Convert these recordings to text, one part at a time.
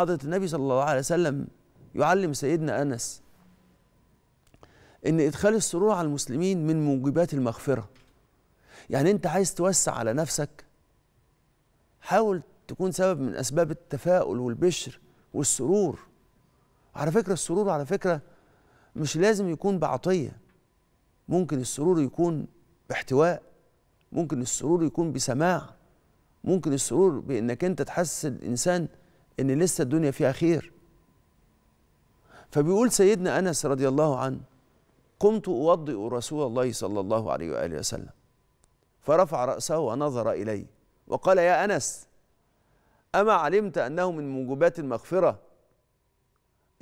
حضرة النبي صلى الله عليه وسلم يعلم سيدنا أنس إن إدخال السرور على المسلمين من موجبات المغفرة يعني أنت عايز توسع على نفسك حاول تكون سبب من أسباب التفاؤل والبشر والسرور على فكرة السرور على فكرة مش لازم يكون بعطية ممكن السرور يكون باحتواء ممكن السرور يكون بسماع ممكن السرور بانك انت تحسس الانسان ان لسه الدنيا فيها خير فبيقول سيدنا انس رضي الله عنه قمت اوضئ رسول الله صلى الله عليه واله وسلم فرفع راسه ونظر الي وقال يا انس اما علمت انه من موجبات المغفره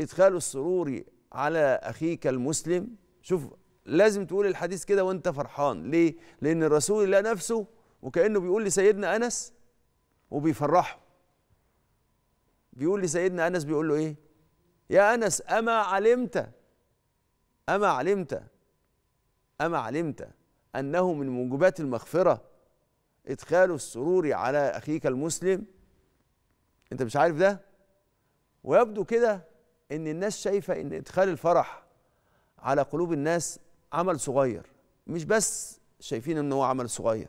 ادخال السرور على اخيك المسلم شوف لازم تقول الحديث كده وانت فرحان ليه لان الرسول الله نفسه وكانه بيقول لسيدنا انس وبيفرحه بيقول لسيدنا انس بيقول له ايه يا انس اما علمت اما علمت اما علمت انه من موجبات المغفره ادخال السرور على اخيك المسلم انت مش عارف ده ويبدو كده ان الناس شايفه ان ادخال الفرح على قلوب الناس عمل صغير مش بس شايفين ان هو عمل صغير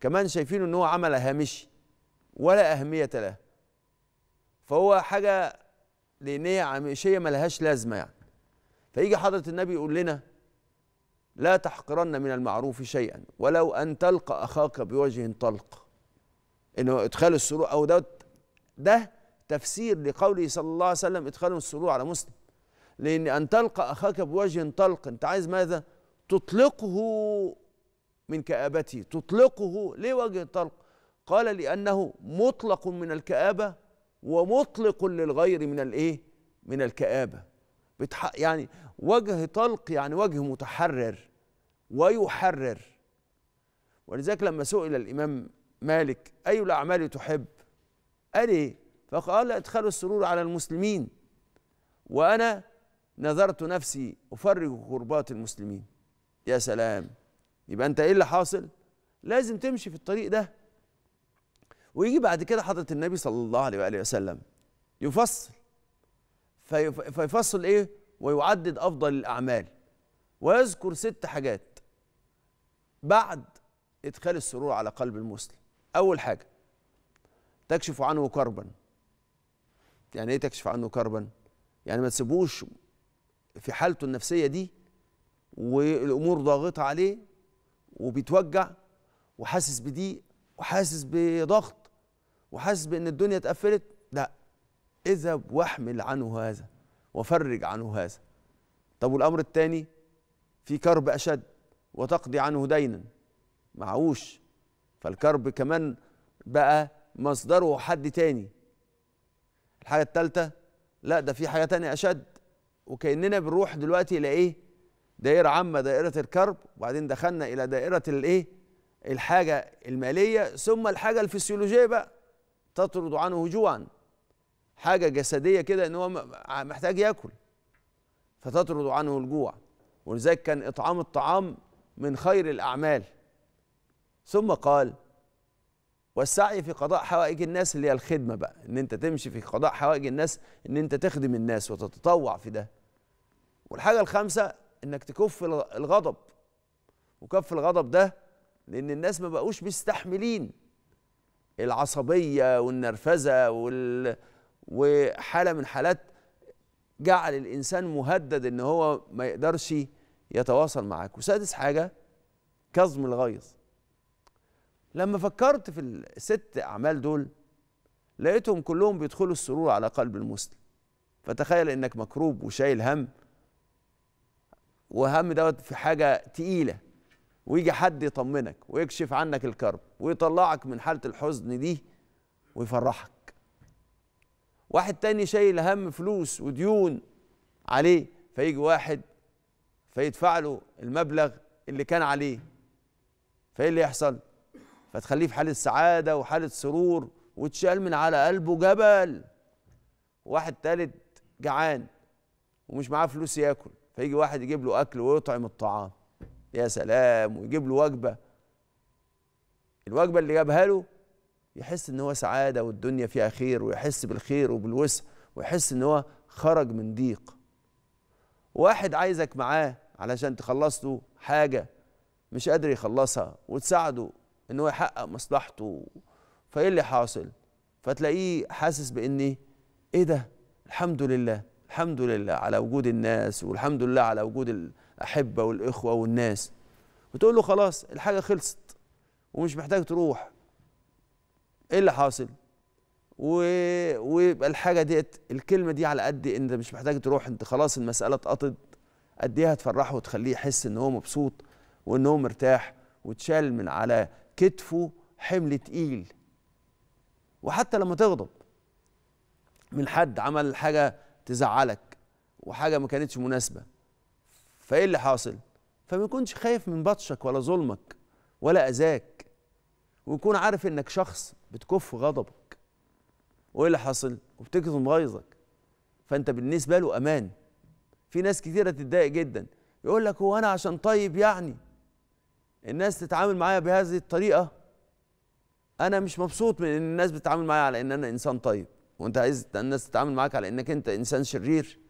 كمان شايفين ان هو عمل هامشي ولا اهميه له فهو حاجه لان هي عمشيه ملهاش لازمه يعني فيجي حضره النبي يقول لنا لا تحقرن من المعروف شيئا ولو ان تلقى اخاك بوجه طلق انه ادخال السرور او ده ده تفسير لقوله صلى الله عليه وسلم ادخال السرور على مسلم لان ان تلقى اخاك بوجه طلق انت عايز ماذا تطلقه من كآبته تطلقه ليه وجه طلق قال لأنه مطلق من الكآبة ومطلق للغير من الايه من الكآبة يعني وجه طلق يعني وجه متحرر ويحرر ولذلك لما سئل الإمام مالك أي الأعمال تحب قال إيه فقال إدخال السرور على المسلمين وأنا نذرت نفسي أفرغ كربات المسلمين يا سلام يبقى أنت إيه اللي حاصل لازم تمشي في الطريق ده ويجي بعد كده حضرة النبي صلى الله عليه وآله وسلم يفصل فيفصل إيه ويعدد أفضل الأعمال ويذكر ست حاجات بعد إدخال السرور على قلب المسلم أول حاجة تكشف عنه كربا يعني إيه تكشف عنه كربا يعني ما تسيبوش في حالته النفسية دي والأمور ضاغطة عليه وبيتوجع وحاسس بضيق وحاسس بضغط وحاسس بان الدنيا اتقفلت لا اذهب واحمل عنه هذا وفرج عنه هذا طب والامر الثاني في كرب اشد وتقضي عنه دينا معهوش فالكرب كمان بقى مصدره حد تاني الحاجه الثالثه لا ده في حاجه تانية اشد وكاننا بنروح دلوقتي الى ايه دائره عامه دائره الكرب وبعدين دخلنا الى دائره الايه الحاجه الماليه ثم الحاجه الفسيولوجيه بقى تطرد عنه جوعا حاجة جسدية كده ان هو محتاج ياكل فتطرد عنه الجوع ولذلك كان إطعام الطعام من خير الأعمال ثم قال والسعي في قضاء حوائج الناس اللي هي الخدمة بقى ان انت تمشي في قضاء حوائج الناس ان انت تخدم الناس وتتطوع في ده والحاجة الخامسة انك تكف الغضب وكف الغضب ده لان الناس ما بقوش مستحملين العصبيه والنرفزه وال... وحاله من حالات جعل الانسان مهدد ان هو ما يقدرش يتواصل معاك وسادس حاجه كظم الغيظ لما فكرت في الست اعمال دول لقيتهم كلهم بيدخلوا السرور على قلب المسلم فتخيل انك مكروب وشايل هم وهم دوت في حاجه تقيله ويجي حد يطمنك ويكشف عنك الكرب ويطلعك من حاله الحزن دي ويفرحك واحد تاني شايل هم فلوس وديون عليه فيجي واحد فيدفع له المبلغ اللي كان عليه فايه اللي يحصل فتخليه في حاله سعاده وحاله سرور وتشال من على قلبه جبل واحد تالت جعان ومش معاه فلوس ياكل فيجي واحد يجيب له اكل ويطعم الطعام يا سلام ويجيب له وجبه الوجبه اللي جابها له يحس ان هو سعاده والدنيا فيها خير ويحس بالخير وبالوسع ويحس ان هو خرج من ضيق واحد عايزك معاه علشان تخلص له حاجه مش قادر يخلصها وتساعده ان هو يحقق مصلحته فايه اللي حاصل فتلاقيه حاسس بان ايه, إيه ده الحمد لله الحمد لله على وجود الناس والحمد لله على وجود الأحبة والإخوة والناس وتقول له خلاص الحاجة خلصت ومش محتاج تروح إيه اللي حاصل؟ و... ويبقى الحاجة ديت الكلمة دي على قد أنت مش محتاج تروح أنت خلاص المسألة اتقطت قد إيه هتفرحه وتخليه يحس إن هو مبسوط وإن هو مرتاح وتشال من على كتفه حمل تقيل وحتى لما تغضب من حد عمل حاجة تزعلك وحاجه ما كانتش مناسبه فايه اللي حاصل فما يكونش خايف من بطشك ولا ظلمك ولا اذاك ويكون عارف انك شخص بتكف غضبك وايه اللي حاصل وبتكظم غيظك فانت بالنسبه له امان في ناس كثيرة تتضايق جدا يقول لك هو انا عشان طيب يعني الناس تتعامل معايا بهذه الطريقه انا مش مبسوط من ان الناس بتتعامل معايا على ان انا انسان طيب وانت عايز الناس تتعامل معاك على انك انت انسان شرير